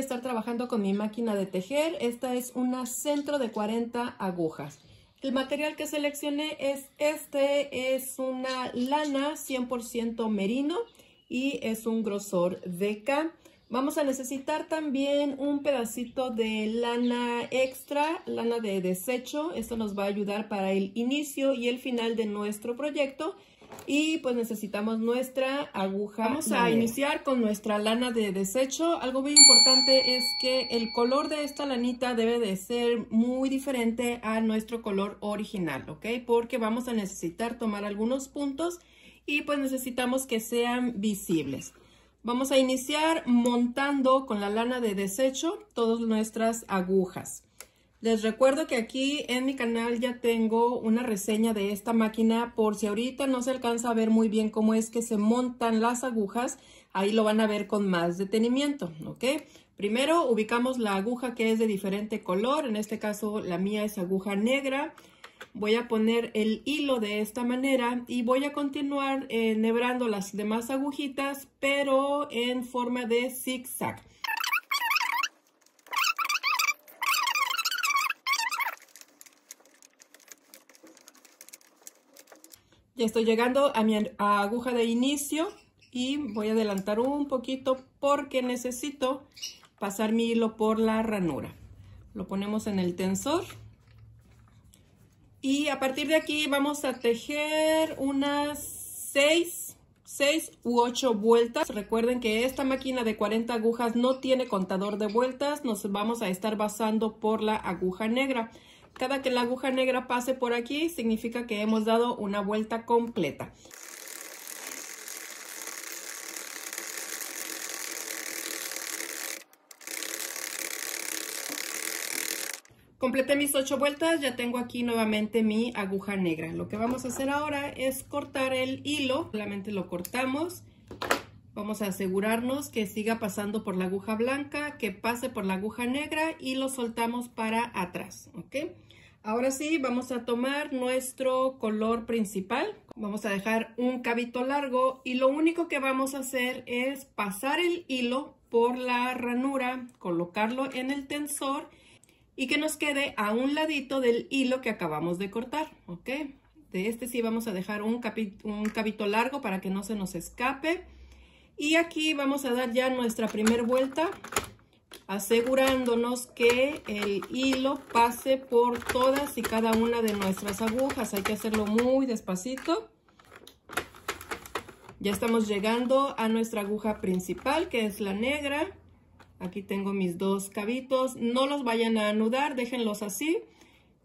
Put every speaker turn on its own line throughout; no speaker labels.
estar trabajando con mi máquina de tejer. Esta es una centro de 40 agujas. El material que seleccioné es este, es una lana 100% merino y es un grosor de Vamos a necesitar también un pedacito de lana extra, lana de desecho. Esto nos va a ayudar para el inicio y el final de nuestro proyecto. Y pues necesitamos nuestra aguja. Vamos a iniciar con nuestra lana de desecho. Algo muy importante es que el color de esta lanita debe de ser muy diferente a nuestro color original, ¿ok? Porque vamos a necesitar tomar algunos puntos y pues necesitamos que sean visibles. Vamos a iniciar montando con la lana de desecho todas nuestras agujas. Les recuerdo que aquí en mi canal ya tengo una reseña de esta máquina por si ahorita no se alcanza a ver muy bien cómo es que se montan las agujas, ahí lo van a ver con más detenimiento, ¿ok? Primero ubicamos la aguja que es de diferente color, en este caso la mía es aguja negra. Voy a poner el hilo de esta manera y voy a continuar enhebrando las demás agujitas, pero en forma de zigzag. Ya estoy llegando a mi aguja de inicio y voy a adelantar un poquito porque necesito pasar mi hilo por la ranura. Lo ponemos en el tensor. Y a partir de aquí vamos a tejer unas 6, u 8 vueltas. Recuerden que esta máquina de 40 agujas no tiene contador de vueltas. Nos vamos a estar basando por la aguja negra. Cada que la aguja negra pase por aquí significa que hemos dado una vuelta completa. Completé mis ocho vueltas, ya tengo aquí nuevamente mi aguja negra. Lo que vamos a hacer ahora es cortar el hilo, solamente lo cortamos Vamos a asegurarnos que siga pasando por la aguja blanca, que pase por la aguja negra y lo soltamos para atrás, ¿ok? Ahora sí, vamos a tomar nuestro color principal. Vamos a dejar un cabito largo y lo único que vamos a hacer es pasar el hilo por la ranura, colocarlo en el tensor y que nos quede a un ladito del hilo que acabamos de cortar, ¿ok? De este sí vamos a dejar un, un cabito largo para que no se nos escape. Y aquí vamos a dar ya nuestra primera vuelta, asegurándonos que el hilo pase por todas y cada una de nuestras agujas. Hay que hacerlo muy despacito. Ya estamos llegando a nuestra aguja principal, que es la negra. Aquí tengo mis dos cabitos. No los vayan a anudar, déjenlos así.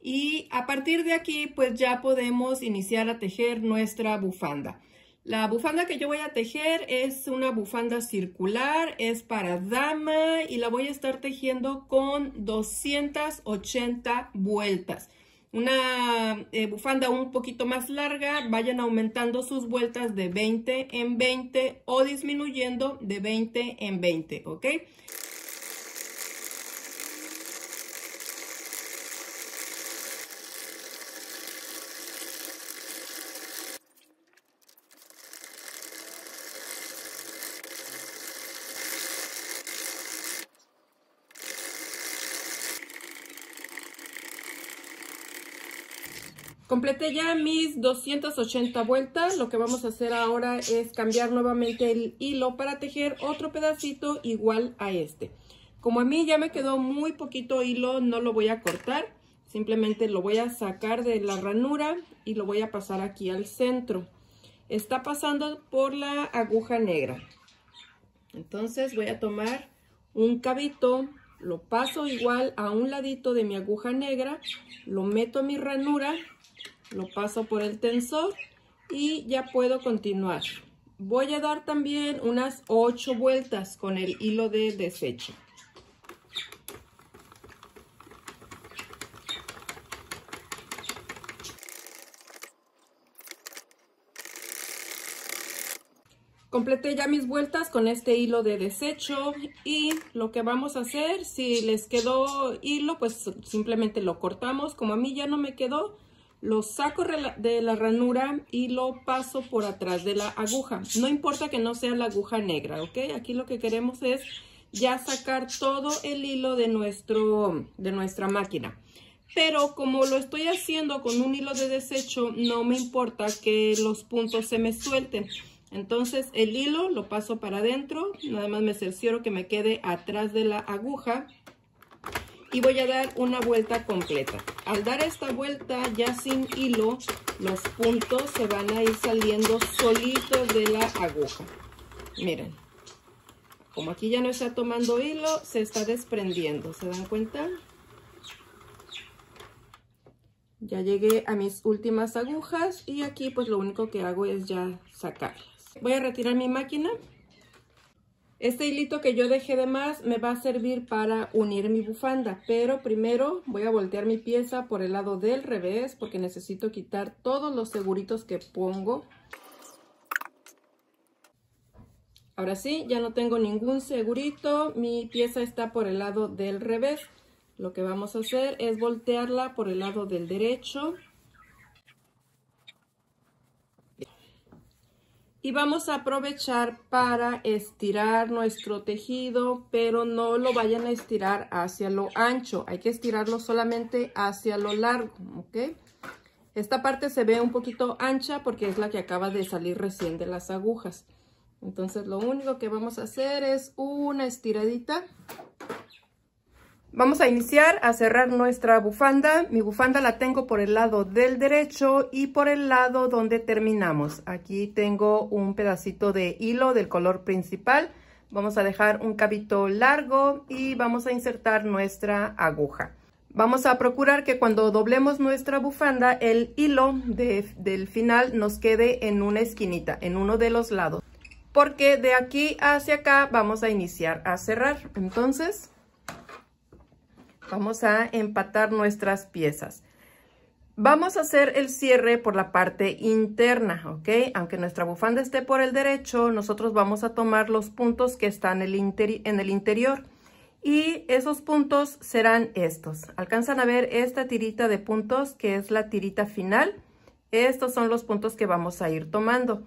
Y a partir de aquí, pues ya podemos iniciar a tejer nuestra bufanda. La bufanda que yo voy a tejer es una bufanda circular, es para dama y la voy a estar tejiendo con 280 vueltas. Una eh, bufanda un poquito más larga, vayan aumentando sus vueltas de 20 en 20 o disminuyendo de 20 en 20, ¿ok? Completé ya mis 280 vueltas. Lo que vamos a hacer ahora es cambiar nuevamente el hilo para tejer otro pedacito igual a este. Como a mí ya me quedó muy poquito hilo, no lo voy a cortar. Simplemente lo voy a sacar de la ranura y lo voy a pasar aquí al centro. Está pasando por la aguja negra. Entonces voy a tomar un cabito, lo paso igual a un ladito de mi aguja negra, lo meto a mi ranura lo paso por el tensor y ya puedo continuar. Voy a dar también unas 8 vueltas con el hilo de desecho. Completé ya mis vueltas con este hilo de desecho y lo que vamos a hacer, si les quedó hilo, pues simplemente lo cortamos. Como a mí ya no me quedó, lo saco de la ranura y lo paso por atrás de la aguja. No importa que no sea la aguja negra, ¿ok? Aquí lo que queremos es ya sacar todo el hilo de, nuestro, de nuestra máquina. Pero como lo estoy haciendo con un hilo de desecho, no me importa que los puntos se me suelten. Entonces el hilo lo paso para adentro, nada más me cercioro que me quede atrás de la aguja y voy a dar una vuelta completa. Al dar esta vuelta ya sin hilo, los puntos se van a ir saliendo solitos de la aguja. Miren, como aquí ya no está tomando hilo, se está desprendiendo. ¿Se dan cuenta? Ya llegué a mis últimas agujas y aquí pues lo único que hago es ya sacarlas. Voy a retirar mi máquina este hilito que yo dejé de más me va a servir para unir mi bufanda, pero primero voy a voltear mi pieza por el lado del revés porque necesito quitar todos los seguritos que pongo. Ahora sí, ya no tengo ningún segurito, mi pieza está por el lado del revés. Lo que vamos a hacer es voltearla por el lado del derecho. y vamos a aprovechar para estirar nuestro tejido, pero no lo vayan a estirar hacia lo ancho. Hay que estirarlo solamente hacia lo largo, ¿ok? Esta parte se ve un poquito ancha porque es la que acaba de salir recién de las agujas. Entonces lo único que vamos a hacer es una estiradita. Vamos a iniciar a cerrar nuestra bufanda. Mi bufanda la tengo por el lado del derecho y por el lado donde terminamos. Aquí tengo un pedacito de hilo del color principal. Vamos a dejar un cabito largo y vamos a insertar nuestra aguja. Vamos a procurar que cuando doblemos nuestra bufanda, el hilo del final nos quede en una esquinita, en uno de los lados. Porque de aquí hacia acá vamos a iniciar a cerrar. Entonces Vamos a empatar nuestras piezas. Vamos a hacer el cierre por la parte interna, ¿ok? Aunque nuestra bufanda esté por el derecho, nosotros vamos a tomar los puntos que están el en el interior. Y esos puntos serán estos. Alcanzan a ver esta tirita de puntos que es la tirita final. Estos son los puntos que vamos a ir tomando.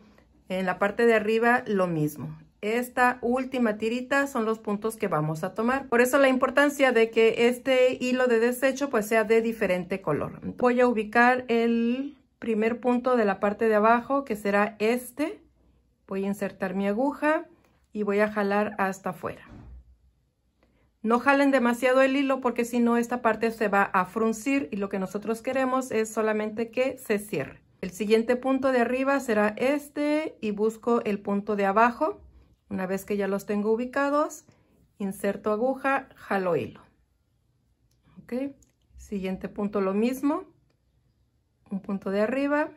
En la parte de arriba lo mismo esta última tirita son los puntos que vamos a tomar. Por eso la importancia de que este hilo de desecho pues sea de diferente color. Voy a ubicar el primer punto de la parte de abajo que será este. Voy a insertar mi aguja y voy a jalar hasta afuera. No jalen demasiado el hilo porque si no esta parte se va a fruncir y lo que nosotros queremos es solamente que se cierre. El siguiente punto de arriba será este y busco el punto de abajo una vez que ya los tengo ubicados, inserto aguja, jalo hilo. Siguiente punto lo mismo. Un punto de arriba,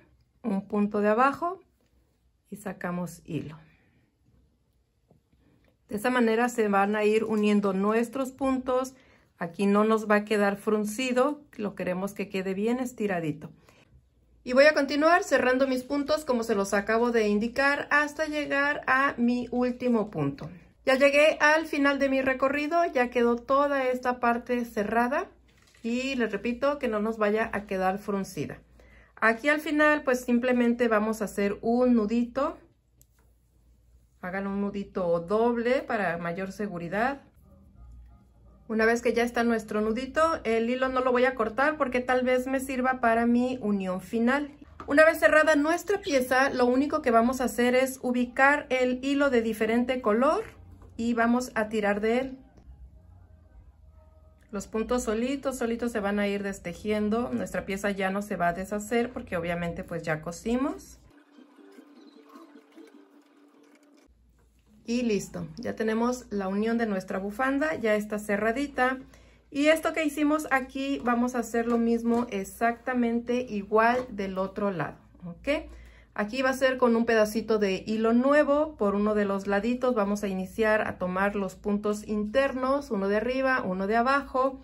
un punto de abajo y sacamos hilo. De esa manera se van a ir uniendo nuestros puntos. Aquí no nos va a quedar fruncido, lo queremos que quede bien estiradito. Y voy a continuar cerrando mis puntos como se los acabo de indicar hasta llegar a mi último punto. Ya llegué al final de mi recorrido, ya quedó toda esta parte cerrada y les repito que no nos vaya a quedar fruncida. Aquí al final pues simplemente vamos a hacer un nudito. Hagan un nudito doble para mayor seguridad. Una vez que ya está nuestro nudito, el hilo no lo voy a cortar porque tal vez me sirva para mi unión final. Una vez cerrada nuestra pieza, lo único que vamos a hacer es ubicar el hilo de diferente color y vamos a tirar de él. Los puntos solitos, solitos se van a ir destejiendo. Nuestra pieza ya no se va a deshacer porque obviamente pues ya cosimos. y listo. Ya tenemos la unión de nuestra bufanda, ya está cerradita. Y esto que hicimos aquí, vamos a hacer lo mismo exactamente igual del otro lado, ¿ok? Aquí va a ser con un pedacito de hilo nuevo, por uno de los laditos vamos a iniciar a tomar los puntos internos, uno de arriba, uno de abajo.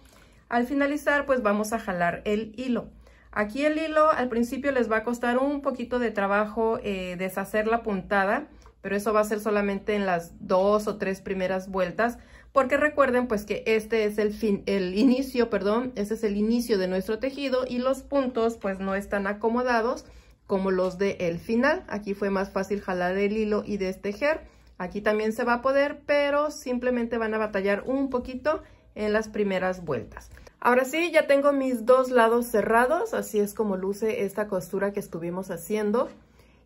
Al finalizar, pues vamos a jalar el hilo. Aquí el hilo al principio les va a costar un poquito de trabajo eh, deshacer la puntada, pero eso va a ser solamente en las dos o tres primeras vueltas, porque recuerden pues que este es el, fin, el inicio, perdón, este es el inicio de nuestro tejido y los puntos pues no están acomodados como los de el final. Aquí fue más fácil jalar el hilo y destejer. Aquí también se va a poder, pero simplemente van a batallar un poquito en las primeras vueltas. Ahora sí, ya tengo mis dos lados cerrados, así es como luce esta costura que estuvimos haciendo.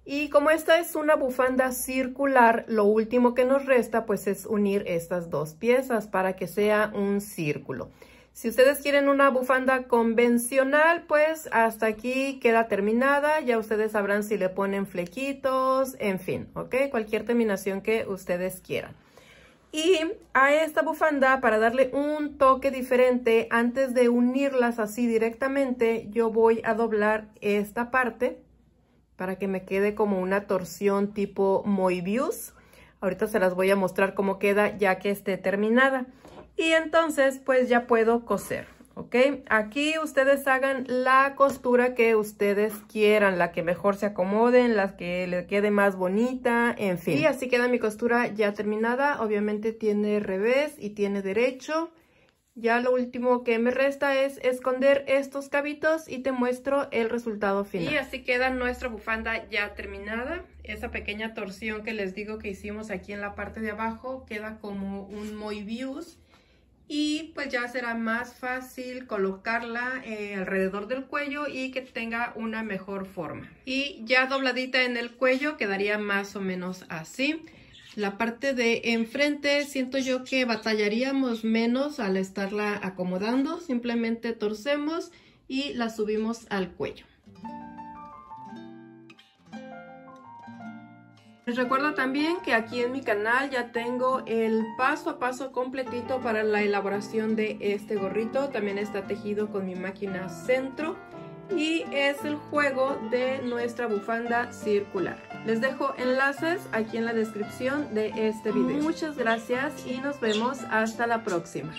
Y como esta es una bufanda circular, lo último que nos resta pues es unir estas dos piezas para que sea un círculo. Si ustedes quieren una bufanda convencional, pues hasta aquí queda terminada. Ya ustedes sabrán si le ponen flequitos, en fin, ¿ok? Cualquier terminación que ustedes quieran. Y a esta bufanda, para darle un toque diferente, antes de unirlas así directamente, yo voy a doblar esta parte para que me quede como una torsión tipo Moebius. Ahorita se las voy a mostrar cómo queda ya que esté terminada. Y entonces pues ya puedo coser, ¿ok? Aquí ustedes hagan la costura que ustedes quieran, la que mejor se acomoden, la que le quede más bonita, en fin. Y así queda mi costura ya terminada. Obviamente tiene revés y tiene derecho. Ya lo último que me resta es esconder estos cabitos y te muestro el resultado final. Y así queda nuestra bufanda ya terminada. Esa pequeña torsión que les digo que hicimos aquí en la parte de abajo queda como un Moibius. Y pues ya será más fácil colocarla eh, alrededor del cuello y que tenga una mejor forma. Y ya dobladita en el cuello quedaría más o menos así. La parte de enfrente siento yo que batallaríamos menos al estarla acomodando. Simplemente torcemos y la subimos al cuello. Les recuerdo también que aquí en mi canal ya tengo el paso a paso completito para la elaboración de este gorrito. También está tejido con mi máquina centro y es el juego de nuestra bufanda circular. Les dejo enlaces aquí en la descripción de este video. Muchas gracias y nos vemos hasta la próxima.